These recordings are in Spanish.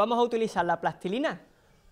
Vamos a utilizar la plastilina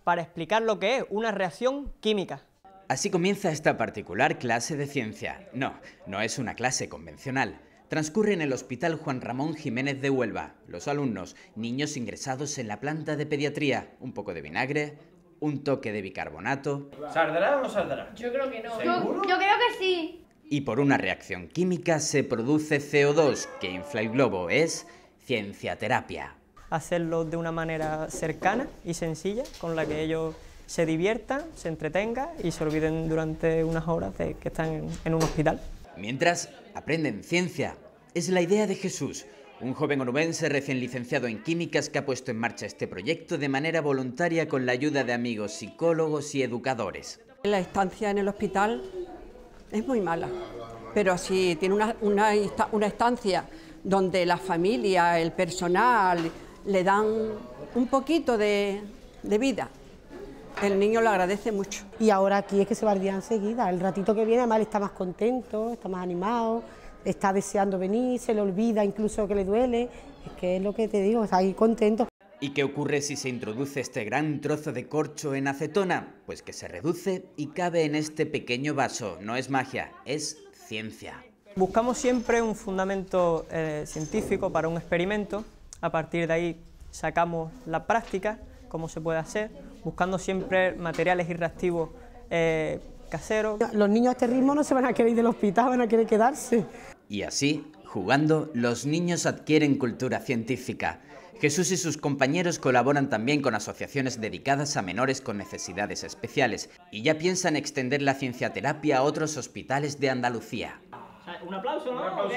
para explicar lo que es una reacción química. Así comienza esta particular clase de ciencia. No, no es una clase convencional. Transcurre en el Hospital Juan Ramón Jiménez de Huelva. Los alumnos, niños ingresados en la planta de pediatría, un poco de vinagre, un toque de bicarbonato. ¿Saldrá o no saldrá? Yo creo que no. Yo, creo que sí. Y por una reacción química se produce CO2, que infla el globo es ciencia terapia hacerlo de una manera cercana y sencilla, con la que ellos se diviertan, se entretengan y se olviden durante unas horas de que están en un hospital. Mientras aprenden ciencia, es la idea de Jesús, un joven onubense recién licenciado en químicas que ha puesto en marcha este proyecto de manera voluntaria con la ayuda de amigos psicólogos y educadores. La estancia en el hospital es muy mala, pero si tiene una, una estancia donde la familia, el personal, le dan un poquito de, vida. El niño lo agradece mucho. Y ahora aquí es que se va de día enseguida. El ratito que viene, además, está más contento, está más animado, está deseando venir, se le olvida incluso que le duele. Es que es lo que te digo, está ahí contento. ¿Y qué ocurre si se introduce este gran trozo de corcho en acetona? Pues que se reduce y cabe en este pequeño vaso. No es magia, es ciencia. Buscamos siempre un fundamento eh, científico para un experimento a partir de ahí sacamos la práctica, cómo se puede hacer, buscando siempre materiales y reactivos eh, caseros. Los niños a este ritmo no se van a querer ir del hospital, van a querer quedarse. Y así, jugando, los niños adquieren cultura científica. Jesús y sus compañeros colaboran también con asociaciones dedicadas a menores con necesidades especiales y ya piensan extender la cienciaterapia a otros hospitales de Andalucía. Un aplauso, ¿no?